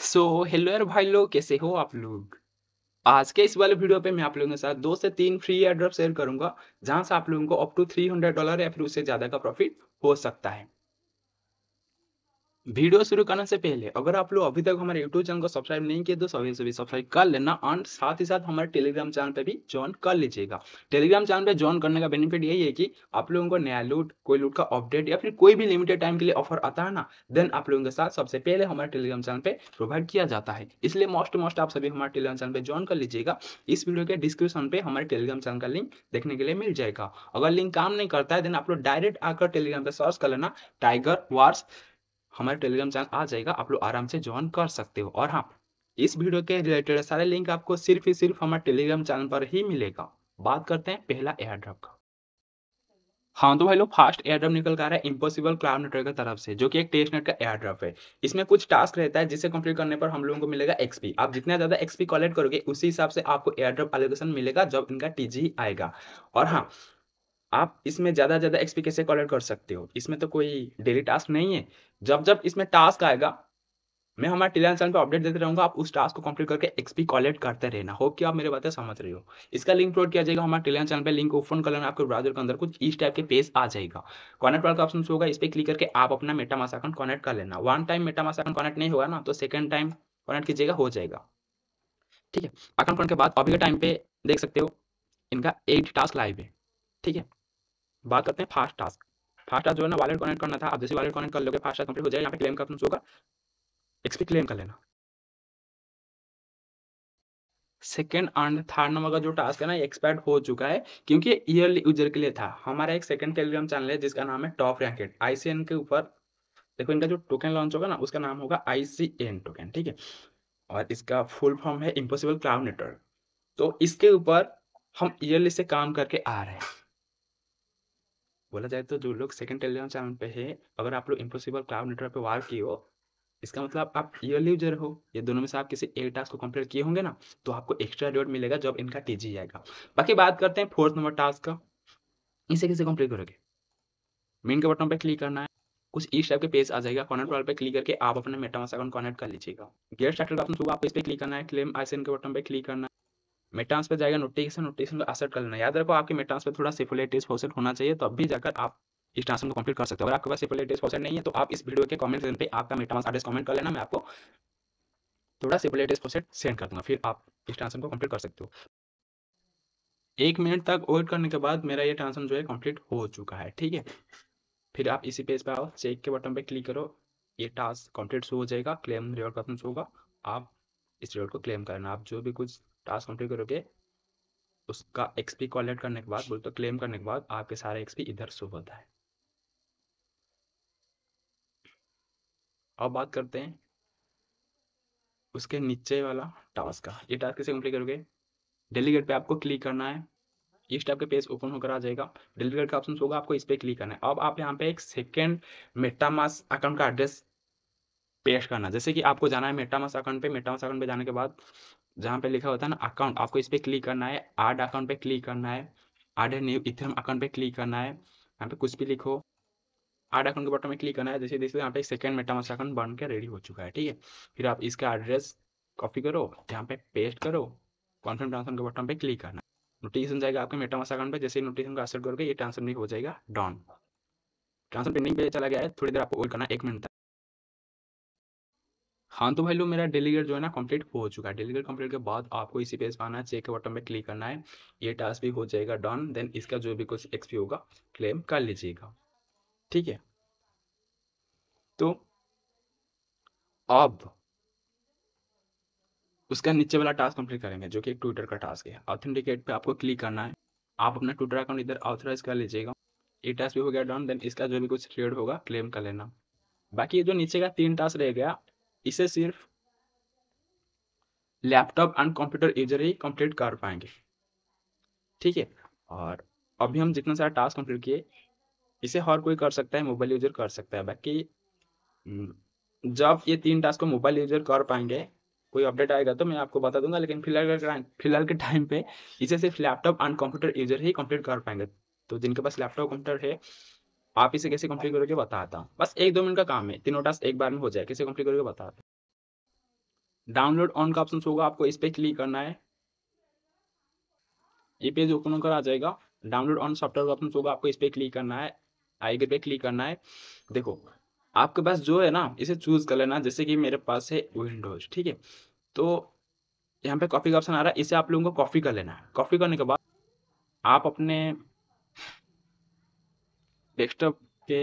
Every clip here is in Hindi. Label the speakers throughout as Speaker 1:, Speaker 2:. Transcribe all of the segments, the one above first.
Speaker 1: सो so, हेलो यार भाई लोग कैसे हो आप लोग आज के इस वाले वीडियो पे मैं आप लोगों के साथ दो से तीन फ्री एयर ड्रॉप शेयर करूंगा जहां से आप लोगों को up to three hundred dollar या फिर उससे ज्यादा का प्रॉफिट हो सकता है वीडियो शुरू करने से पहले अगर आप लोग अभी तक हमारे यूट्यूब चैनल को सब्सक्राइब नहीं किए तो सभी सभी सब्सक्राइब कर लेना और साथ ही साथ हमारे टेलीग्राम चैनल पे भी ज्वाइन कर लीजिएगा टेलीग्राम चैनल पे ज्वाइन करने का बेनिफिट यही है कि आप लोगों को नया लूट कोई लूट का अपडेट या फिर कोई भी लिमिटेड टाइम के लिए ऑफर आता है ना देन आप लोगों के साथ सबसे पहले हमारे टेलीग्राम चैनल पर प्रोवाइड किया जाता है इसलिए मोस्ट मोस्ट आप सभी हमारे टेलीग्राम चैनल पर ज्वाइन कर लीजिएगा इस वीडियो के डिस्क्रिप्शन पे हमारे टेलीग्राम चैनल का लिंक देखने के लिए मिल जाएगा अगर लिंक काम नहीं करता है देन आप लोग डायरेक्ट आकर टेलीग्राम पर सर्च कर लेना टाइगर वार्स हमारे टेलीग्राम चैनल आ जाएगा आप लोग आराम से ज्वाइन कर सकते हो और हाँ इस वीडियो के रिलेटेड सारे लिंक आपको सिर्फ ही सिर्फ हमारे टेलीग्राम चैनल पर ही मिलेगा बात करते हैं पहला एयर ड्रॉप का हाँ तो भाई लोग फास्ट एयर ड्रॉप निकल कर रहा है इम्पॉसिबल क्लाउड नेटवर्क की तरफ से जो कि एक टेस्ट नेट का एयर ड्रॉप है इसमें कुछ टास्क रहता है जिसे कंप्लीट करने पर हम लोगों को मिलेगा एक्सपी आप जितना ज्यादा एक्सपी कलेक्ट करोगे उसी हिसाब से आपको एयर ड्रॉप एलोकेशन मिलेगा जब इनका टीजी आएगा और हाँ आप इसमें ज़्यादा से ज़्यादा एक्सपी कैसे कॉलेक्ट कर सकते हो इसमें तो कोई डेली टास्क नहीं है जब जब इसमें टास्क आएगा मैं हमारे टेलीग्राम चैनल पर अपडेट देते रहूंगा आप उस टास्क को कंप्लीट करके एक्सपी कलेक्ट करते रहना हो कि आप मेरे बातें समझ रहे हो इसका लिंक प्रोड किया जाएगा हमारे टेलीग्राम चैनल पर लिंक ओपन कर लेना आपके ब्राउजर के अंदर कुछ इस टाइप के पेज आ जाएगा कॉनेक्ट वाला ऑप्शन होगा इस पर क्लिक करके आप अपना मास अकाउंट कनेक्ट कर लेना वन टाइम मास अकाउंट कनेक्ट नहीं होगा ना तो सेकंड टाइम कनेक्ट कीजिएगा हो जाएगा ठीक है अकाउंट के बाद अभी के टाइम पे देख सकते हो इनका एट टास्क लाइव है ठीक है बात करते हैं फास्ट टास्क फास्ट टास्क जो है ना वॉलेट कनेक्ट करना था आप जैसे वॉलेट कनेक्ट कर लोगे फास्ट टास्क कंप्लीट हो जाएगा यहाँ पे क्लेम का होगा एक्सपी क्लेम कर लेना सेकेंड एंड थर्ड नंबर का जो टास्क है ना एक्सपायर्ड हो चुका है क्योंकि ईयरली यूजर के लिए था हमारा एक सेकंड टेलीग्राम चैनल है जिसका नाम है टॉप रैंकेड आईसीएन के ऊपर देखो इनका जो टोकन लॉन्च होगा ना उसका नाम होगा आईसीएन टोकन ठीक है और इसका फुल फॉर्म है इम्पोसिबल क्लाउड नेटवर्क तो इसके ऊपर हम ईयरली से काम करके आ रहे हैं बोला जाए तो जो लोग सेकंड टेलीग्राम चैनल पे है अगर आप लोग इम्पोसिबल क्लाउड नेटवर्क पे वार किए हो इसका मतलब आप ईयरली यूजर हो ये दोनों में से आप किसी एक टास्क को कंप्लीट किए होंगे ना तो आपको एक्स्ट्रा रिवॉर्ड मिलेगा जब इनका टीजी आएगा बाकी बात करते हैं फोर्थ नंबर टास्क का इसे कैसे कंप्लीट करोगे मेन के बटन पर क्लिक करना है कुछ इस टाइप के पेज आ जाएगा कॉनेक्ट वाल पर क्लिक करके आप अपने मेटामास अकाउंट कनेक्ट कर लीजिएगा गेट स्टार्टेड का आपको इस पर क्लिक करना है क्लेम आइसन के बटन पर क्लिक करना है मिड टर्म्स पे जाएगा नोटिफिकेशन नोटिफिकेशन को कर लेना याद रखो आपके मिड टर्म्स पे थोड़ा सिफोलेटिस फोसेट होना चाहिए तो अभी जाकर आप इस ट्रांसफर को कंप्लीट कर सकते हो अगर आपके पास सिफोलेटिस फोसेट नहीं है तो आप इस वीडियो के कमेंट सेक्शन पे आपका मिड टर्म्स एड्रेस कमेंट कर लेना मैं आपको थोड़ा सिफोलेटिस फोसेट सेंड कर दूंगा फिर आप इस ट्रांसफर को कंप्लीट कर सकते हो एक मिनट तक वेट करने के बाद मेरा ये ट्रांसफर जो है कंप्लीट हो चुका है ठीक है फिर आप इसी पेज पे आओ चेक के बटन पे क्लिक करो ये टास्क कंप्लीट शो हो जाएगा क्लेम रिवर्ड का ऑप्शन होगा आप इस रिवॉर्ड को क्लेम करना आप जो भी कुछ टास्क कंप्लीट करोगे उसका एक्सपी कॉलेक्ट करने के बाद बोल तो क्लेम करने के बाद आपके सारे एक्सपी इधर शो होता है अब बात करते हैं उसके नीचे वाला टास्क का ये टास्क कैसे कंप्लीट करोगे डेलीगेट पे आपको क्लिक करना है इस टाइप के पेज ओपन होकर आ जाएगा डेलीगेट का ऑप्शन होगा आपको इस पर क्लिक करना है अब आप यहाँ पे एक सेकेंड मेटामास अकाउंट का एड्रेस पेस्ट करना जैसे कि आपको जाना है मेटामास अकाउंट पे मेटामास अकाउंट पे जाने के बाद जहाँ पे लिखा होता है ना अकाउंट आपको इस पर क्लिक करना है आर्ड अकाउंट पे क्लिक करना है आर्ड है न्यू इथेरियम अकाउंट पे क्लिक करना है यहाँ पे कुछ भी लिखो आर्ड अकाउंट के बटन में क्लिक करना है जैसे जैसे यहाँ पे सेकंड मेटामास अकाउंट बन के रेडी हो चुका है ठीक है फिर आप इसका एड्रेस कॉपी करो यहाँ पे पेस्ट करो कॉन्फर्म ट्रांसफर के बटन पे क्लिक करना नोटिफिकेशन जाएगा आपके मेटामास अकाउंट पे जैसे नोटिफिकेशन को एक्सेप्ट करोगे ये ट्रांसफर नहीं हो जाएगा डॉन ट्रांसफर पेंडिंग पे चला गया है थोड़ी देर आपको वेट करना एक मिनट हाँ तो भाई लोग मेरा डेलीगेट जो है ना कंप्लीट हो चुका है डेलीगेट कंप्लीट के बाद आपको इसी पेज पर आना है चेक के बटन पे क्लिक करना है ये टास्क भी हो जाएगा डन देन इसका जो भी कुछ एक्सपी होगा क्लेम कर लीजिएगा ठीक है तो अब उसका नीचे वाला टास्क कंप्लीट करेंगे जो कि एक ट्विटर का टास्क है ऑथेंटिकेट पे आपको क्लिक करना है आप अपना ट्विटर अकाउंट इधर ऑथोराइज कर लीजिएगा ये टास्क भी हो गया डन देन इसका जो भी कुछ क्रिएट होगा क्लेम कर लेना बाकी जो नीचे का तीन टास्क रह गया इसे सिर्फ लैपटॉप एंड कंप्यूटर यूजर ही कंप्लीट कर पाएंगे ठीक है और अभी हम जितना सारा टास्क कंप्लीट किए इसे हर कोई कर सकता है मोबाइल यूजर कर सकता है बाकी हम्म, जब ये तीन टास्क को मोबाइल यूजर कर पाएंगे कोई अपडेट आएगा तो मैं आपको बता दूंगा लेकिन फिलहाल फिलहाल के टाइम पे इसे सिर्फ लैपटॉप एंड कंप्यूटर यूजर ही कंप्लीट कर पाएंगे तो जिनके पास लैपटॉप कंप्यूटर है आप इसे कैसे कंप्लीट करोगे बताता हूँ बस एक दो मिनट का काम है तीनों टास्क एक बार में हो जाए कैसे कंप्लीट करोगे बताता हूँ डाउनलोड ऑन का ऑप्शन होगा आपको इस पर क्लिक करना है ये पेज ओपन होकर आ जाएगा डाउनलोड ऑन सॉफ्टवेयर का ऑप्शन होगा आपको इस पर क्लिक करना है आई पे क्लिक करना है देखो आपके पास जो है ना इसे चूज कर लेना जैसे कि मेरे पास है विंडोज ठीक है तो यहाँ पे कॉपी का ऑप्शन आ रहा है इसे आप लोगों को कॉपी कर लेना है कॉपी करने के बाद आप अपने डेस्कटॉप पे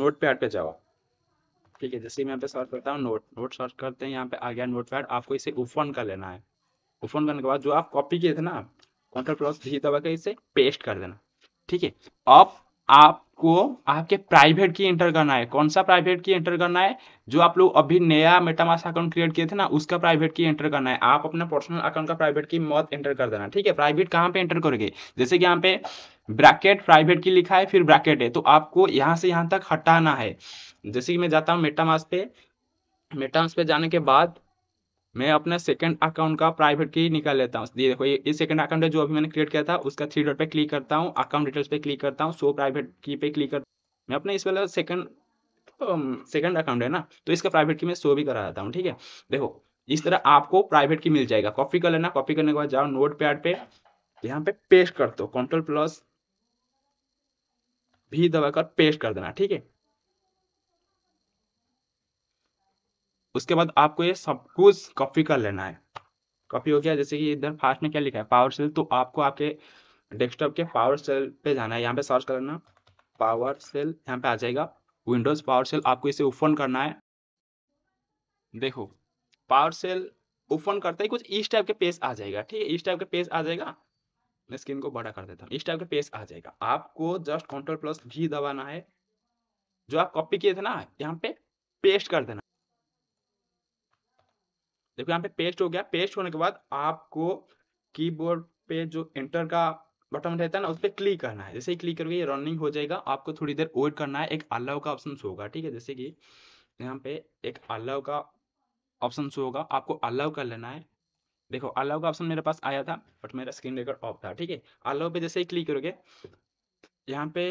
Speaker 1: नोट पैड पे जाओ ठीक है जैसे मैं यहाँ पे सर्च करता हूँ नोट नोट सर्च करते हैं यहाँ पे आ गया नोट पैड आपको इसे ओपन कर लेना है ओपन करने के बाद जो आप कॉपी किए थे ना कंट्रोल प्लस भी दबा के इसे पेस्ट कर देना ठीक है अब आपको आपके प्राइवेट की एंटर करना है कौन सा प्राइवेट की एंटर करना है जो आप लोग अभी नया मेटामास अकाउंट क्रिएट किए थे ना उसका प्राइवेट की एंटर करना है आप अपना पर्सनल अकाउंट का प्राइवेट की मत एंटर कर देना ठीक है प्राइवेट कहाँ पे एंटर करोगे जैसे कि यहाँ पे ब्रैकेट प्राइवेट की लिखा है फिर ब्रैकेट है तो आपको यहाँ से यहाँ तक हटाना है जैसे कि मैं जाता हूँ मेटामास पे मेटामास पे जाने के बाद मैं अपना सेकंड अकाउंट का प्राइवेट की निकाल लेता हूँ ये देखो ये इस सेकंड अकाउंट है जो अभी मैंने क्रिएट किया था उसका थ्री डॉट पे क्लिक करता हूँ अकाउंट डिटेल्स पे क्लिक करता हूँ सो प्राइवेट की पे क्लिक करता हूँ मैं अपने इस वाला सेकंड सेकंड अकाउंट है ना तो इसका प्राइवेट की मैं शो भी करा देता हूँ ठीक है देखो इस तरह आपको प्राइवेट की मिल जाएगा कॉपी कर लेना कॉपी करने के बाद जाओ नोट पैड पे यहाँ पे पेस्ट कर दो कंट्रोल प्लस भी दबाकर पेस्ट कर देना ठीक है उसके बाद आपको ये सब कुछ कॉपी कर लेना है कॉपी हो गया जैसे कि इधर फास्ट में क्या लिखा है पावर सेल तो आपको आपके डेस्कटॉप के पावर सेल पे जाना है यहाँ पे सर्च करना पावर सेल यहाँ पे आ जाएगा विंडोज पावर सेल आपको इसे ओपन करना है देखो पावर सेल ओपन करते ही कुछ इस टाइप के पेज आ जाएगा ठीक है इस टाइप के पेज आ जाएगा मैं स्क्रीन को बड़ा कर देता हूँ इस टाइप का पेज आ जाएगा आपको जस्ट कंट्रोल प्लस भी दबाना है जो आप कॉपी किए थे ना यहाँ पे पेस्ट कर देना देखो यहाँ पे पेस्ट हो गया पेस्ट होने के बाद आपको कीबोर्ड पे जो एंटर का बटन रहता है ना उस पर क्लिक करना है जैसे ही क्लिक करके रनिंग हो जाएगा आपको थोड़ी देर वेट करना है एक अलाव का ऑप्शन शो होगा ठीक है जैसे कि यहाँ पे एक अलाव का ऑप्शन शो होगा आपको अलाव कर लेना है देखो अलाउ का ऑप्शन मेरे पास आया था बट मेरा स्क्रीन रिकॉर्ड ऑफ था ठीक है अलाउ पे जैसे ही क्लिक करोगे यहाँ पे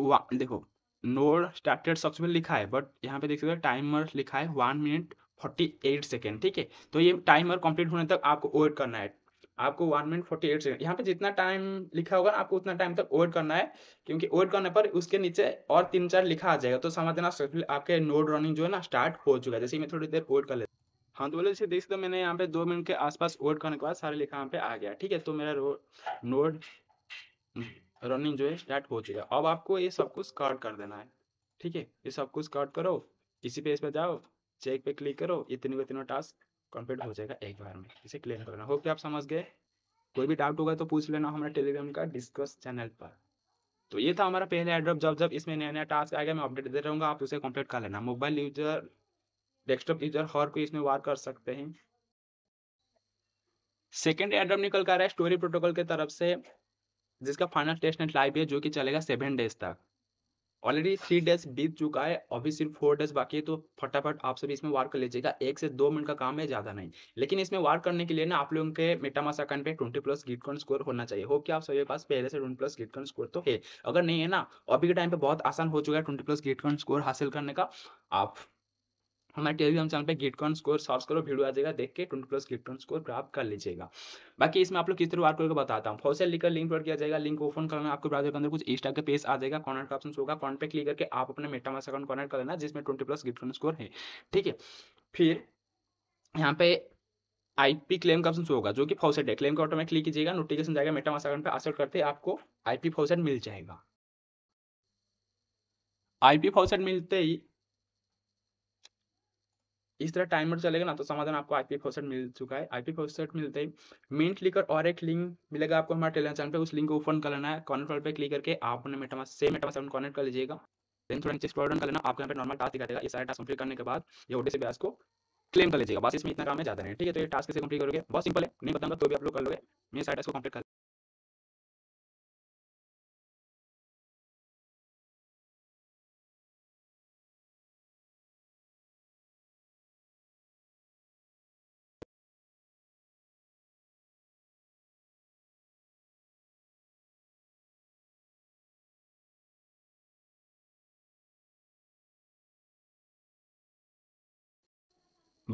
Speaker 1: वा देखो नोड स्टार्टेड सक्सेसफुल लिखा है बट यहाँ पे देख सकते हो टाइमर लिखा है one minute forty eight second ठीक है तो ये टाइमर कंप्लीट होने तक आपको वेट करना है आपको one minute forty eight second यहाँ पे जितना टाइम लिखा होगा आपको उतना टाइम तक वेट करना है क्योंकि वेट करने पर उसके नीचे और तीन चार लिखा आ जाएगा तो समझ देना आपके नोड रनिंग जो है ना स्टार्ट हो चुका है जैसे मैं थोड़ी देर वेट कर हाँ तो बोले इसे देख सकते मैंने यहाँ पे दो मिनट के आसपास वोट करने के बाद सारे लिखा यहाँ पे आ गया ठीक है तो मेरा नोड रनिंग हम्म, जो है स्टार्ट हो चुका अब आपको ये सब कुछ कट कर देना है ठीक है ये सब कुछ कट करो इसी पेज पे जाओ चेक पे क्लिक करो ये तीनों तीनों टास्क कंप्लीट हो जाएगा एक बार में इसे क्लियर करना हो क्या आप समझ गए कोई भी डाउट होगा तो पूछ लेना हमारे टेलीग्राम का डिस्कस चैनल पर तो ये था हमारा पहला एड्रॉप जब जब इसमें नया नया टास्क आएगा मैं अपडेट दे रहूँगा आप उसे कंप्लीट कर लेना मोबाइल यूजर डेस्कटॉप यूजर हर कोई इसमें वार कर सकते हैं सेकेंड एडम निकल कर रहा है स्टोरी प्रोटोकॉल के तरफ से जिसका फाइनल टेस्ट नेट लाइव है जो कि चलेगा सेवन डेज तक ऑलरेडी थ्री डेज बीत चुका है अभी सिर्फ फोर डेज बाकी है तो फटाफट आप सभी इसमें वार कर लीजिएगा एक से दो मिनट का काम है ज्यादा नहीं लेकिन इसमें वार करने के लिए ना आप लोगों के मेटामास अकाउंट पे ट्वेंटी प्लस गिटकॉइन स्कोर होना चाहिए हो कि आप सभी के पास पहले से ट्वेंटी प्लस गिटकॉइन स्कोर तो है अगर नहीं है ना अभी के टाइम पे बहुत आसान हो चुका है ट्वेंटी प्लस गिटकॉइन स्कोर हासिल करने का आप हमारे टेलीग्राम चैनल पे गिटकॉन स्कोर सर्च करो वीडियो आ जाएगा देख के twenty plus Gitcoin score grab कर लीजिएगा बाकी इसमें आप लोग किस तरह वार करके बताता हूँ फॉर्सल लिखकर लिंक पर किया जाएगा लिंक ओपन करना आपको ब्राउजर के अंदर कुछ इंस्टा का पेज आ जाएगा कॉन्ट का ऑप्शन होगा कॉन्ट पे क्लिक करके आप अपने मेटामास अकाउंट कॉनेक्ट कर लेना जिसमें ट्वेंटी प्लस गिटकॉन स्कोर है ठीक है फिर यहाँ पे आईपी क्लेम का ऑप्शन होगा जो कि फौसेट है क्लेम का ऑटो में क्लिक कीजिएगा नोटिफिकेशन जाएगा मेटामास अकाउंट पर असर करते आपको आईपी फौसेट मिल जाएगा आईपी फौसेट मिलते ही इस तरह टाइमर चलेगा ना तो समाधान आपको आईपी फोसेट मिल चुका है आईपी फोसेट मिलते ही मेन क्लिक और एक लिंक मिलेगा आपको हमारे टेलीग्राम चैनल पे उस लिंक को ओपन कर लेना है कॉर्नर पर क्लिक करके आप अपने मेटामास से सेवन कॉनेक्ट कर लीजिएगा देन थोड़ा नीचे स्क्रॉल डाउन कर लेना आपको यहाँ पे नॉर्मल टास्क दिखा देगा ये सारे टास्क कंप्लीट करने के बाद ये ओडीसी ब्यास को क्लेम कर लीजिएगा बस इसमें इतना काम है ज्यादा नहीं ठीक है तो ये टास्क कैसे कंप्लीट करोगे बहुत सिंपल है नहीं बताऊंगा तो भी आप लोग कर लोगे मेरे सारे टास्क को कंप्लीट कर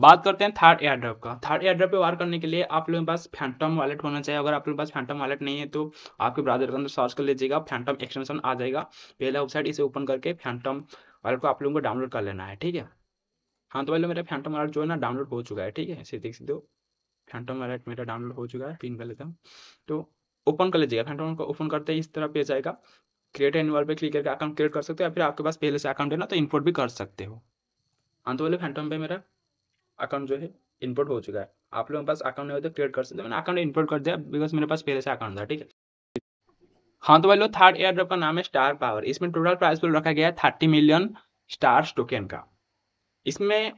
Speaker 1: बात करते हैं थर्ड एयर ड्रॉप का थर्ड एयर ड्रॉप पे वार करने के लिए आप लोगों के पास फैंटम वॉलेट होना चाहिए अगर आप लोगों के पास फैंटम वॉलेट नहीं है तो आपके ब्राउजर के अंदर सर्च कर लीजिएगा फैंटम एक्सटेंशन आ जाएगा पहले वेबसाइट इसे ओपन करके फैंटम वॉलेट को आप लोगों को डाउनलोड कर लेना है ठीक है हाँ तो पहले मेरा फैंटम वॉलेट जो है ना डाउनलोड हो चुका है ठीक है इसे देख सकते हो फैंटम वॉलेट मेरा डाउनलोड हो चुका है पिन कर लेता हूँ तो ओपन कर लीजिएगा फैंटम को ओपन करते ही इस तरह पेज आएगा क्रिएट एनुअल पे क्लिक करके अकाउंट क्रिएट कर सकते हो या फिर आपके पास पहले से अकाउंट है ना तो इंपोर्ट भी कर सकते हो हाँ तो पहले फैंटम पे मेरा अकाउंट जो है इनपुट हो चुका है आप लोगों के पास अकाउंट नहीं हो क्रिएट कर सकते मैंने अकाउंट इनपुट कर दिया बिकॉज मेरे पास पहले से अकाउंट था ठीक है हाँ तो भाई लोग थर्ड एयर ड्रॉप का नाम है स्टार पावर इसमें टोटल प्राइस पूल रखा गया है थर्टी मिलियन स्टार्स टोकन का इसमें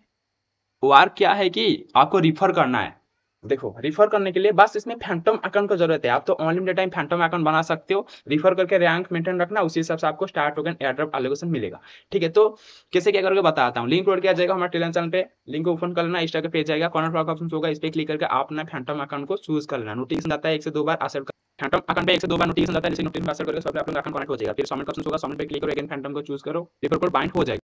Speaker 1: वार क्या है कि आपको रिफर करना है देखो रिफर करने के लिए बस इसमें फैंटम अकाउंट की जरूरत है आप तो ऑनलाइन टाइम फैंटम अकाउंट बना सकते हो रिफर करके रैंक मेंटेन रखना उसी हिसाब से आपको स्टार टोकन एड्रॉप एलोकेशन मिलेगा ठीक है तो कैसे क्या करके बताता हूँ लिंक रोड किया जाएगा हमारे टेलन चैनल पे लिंक ओपन कर लेना इंस्टा का पेज आएगा कॉर्नर फ्लॉक ऑप्शन होगा इस पर क्लिक करके आप अपना फैंटम अकाउंट को चूज कर लेना नोटिस आता है एक से दो बार असर फैंटम अकाउंट पे एक से दो बार नोटिस आता है जैसे नोटिफिकेशन असर करके सब अपना अकाउंट हो जाएगा फिर सबमिट ऑप्शन होगा सबमिट पे क्लिक करो अगेन फैंटम को चूज करो रिफर कोड बाइंड हो जाएगा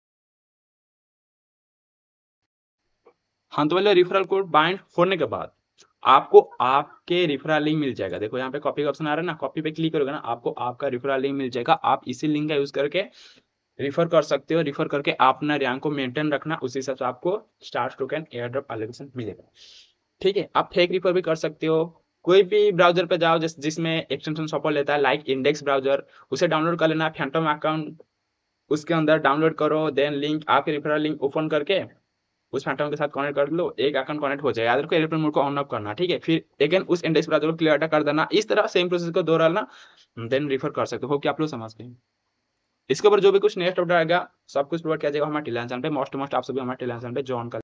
Speaker 1: हाँ तो वाले रिफरल कोड बाइंड होने के बाद आपको आपके रिफरल लिंक मिल जाएगा देखो यहाँ पे कॉपी का ऑप्शन आ रहा है ना कॉपी पे क्लिक करोगे ना आपको आपका रिफरल लिंक मिल जाएगा आप इसी लिंक का यूज करके रिफर कर सकते हो रिफर करके आप अपना रैंक को मेंटेन रखना उसी हिसाब से आपको star token airdrop allocation मिलेगा ठीक है आप फेक रिफर भी कर सकते हो कोई भी ब्राउजर पे जाओ जिस जिसमें एक्सटेंशन सपोर्ट लेता है लाइक इंडेक्स ब्राउजर उसे डाउनलोड कर लेना फैंटम अकाउंट उसके अंदर डाउनलोड करो देन लिंक आपके रिफरल लिंक ओपन करके उस फैंटम के साथ कनेक्ट कर लो एक अकाउंट कनेक्ट हो जाए याद रखो एयरप्लेन मोड को ऑन ऑफ करना ठीक है फिर अगेन उस इंडेक्स पर आप क्लियर कर देना इस तरह सेम प्रोसेस को दोहराना देन रिफर कर सकते हो कि आप लोग समझ गए इसके ऊपर जो भी कुछ नेक्स्ट ऑर्डर आएगा सब कुछ प्रोवाइड किया जाएगा हमारे टेलीग्राम पे मोस्ट मोस्ट आप सभी हमारे टेलीग्राम पे ज्वाइन कर